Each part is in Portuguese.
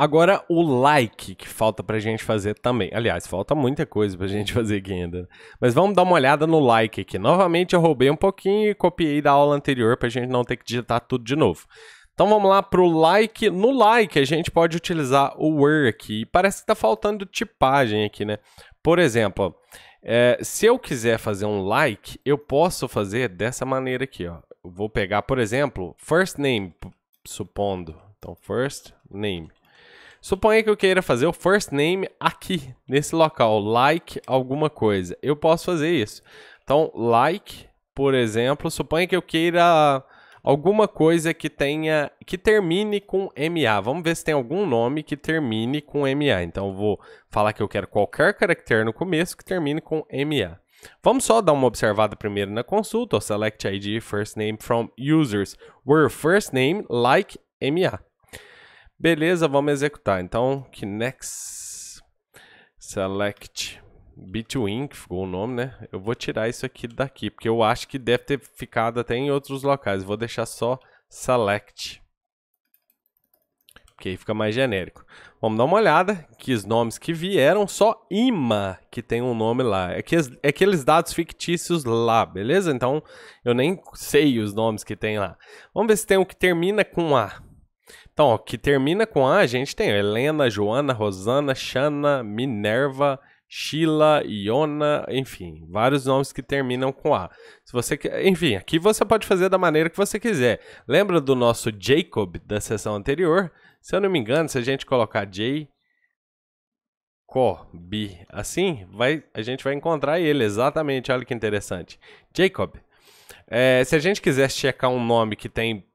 Agora, o like que falta pra gente fazer também. Aliás, falta muita coisa pra gente fazer aqui ainda. Mas vamos dar uma olhada no like aqui. Novamente, eu roubei um pouquinho e copiei da aula anterior pra gente não ter que digitar tudo de novo. Então vamos lá pro like. No like, a gente pode utilizar o were aqui. Parece que tá faltando tipagem aqui, né? Por exemplo, é, se eu quiser fazer um like, eu posso fazer dessa maneira aqui, ó. vou pegar, por exemplo, first name, supondo. Então, first name. Suponha que eu queira fazer o first name aqui, nesse local, like alguma coisa. Eu posso fazer isso. Então, like, por exemplo, suponha que eu queira alguma coisa que tenha que termine com MA. Vamos ver se tem algum nome que termine com MA. Então eu vou falar que eu quero qualquer caractere no começo que termine com MA. Vamos só dar uma observada primeiro na consulta, select ID first name from users where first name like MA. Beleza, vamos executar. Então, next Select Between, que ficou o nome, né? Eu vou tirar isso aqui daqui, porque eu acho que deve ter ficado até em outros locais. Vou deixar só Select. Porque aí fica mais genérico. Vamos dar uma olhada que os nomes que vieram, só IMA que tem um nome lá. É, que, é aqueles dados fictícios lá, beleza? Então eu nem sei os nomes que tem lá. Vamos ver se tem um que termina com A. Então, ó, que termina com A, a gente tem Helena, Joana, Rosana, Xana, Minerva, Sheila, Iona, enfim, vários nomes que terminam com A. Se você quer, enfim, aqui você pode fazer da maneira que você quiser. Lembra do nosso Jacob da sessão anterior? Se eu não me engano, se a gente colocar J Cob, assim, vai, a gente vai encontrar ele exatamente. Olha que interessante. Jacob. É, se a gente quiser checar um nome que tem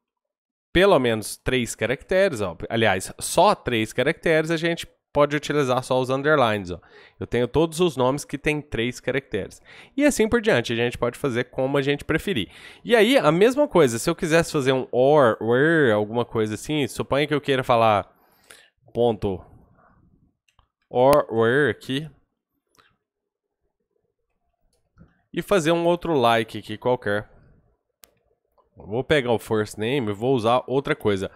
pelo menos três caracteres, ó. aliás, só três caracteres, a gente pode utilizar só os underlines. Ó. Eu tenho todos os nomes que têm três caracteres. E assim por diante, a gente pode fazer como a gente preferir. E aí, a mesma coisa, se eu quisesse fazer um or, where, alguma coisa assim, suponha que eu queira falar ponto or, where aqui. E fazer um outro like aqui qualquer. Vou pegar o first name, vou usar outra coisa.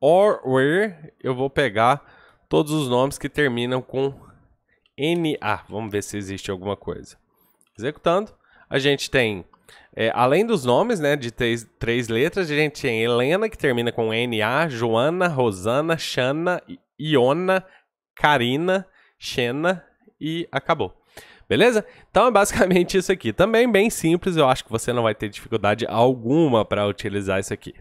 Or where eu vou pegar todos os nomes que terminam com NA. Vamos ver se existe alguma coisa. Executando, a gente tem, é, além dos nomes né, de três, três letras, a gente tem Helena, que termina com NA, Joana, Rosana, Xana, Iona, Karina, Xena e acabou. Beleza? Então é basicamente isso aqui. Também bem simples, eu acho que você não vai ter dificuldade alguma para utilizar isso aqui.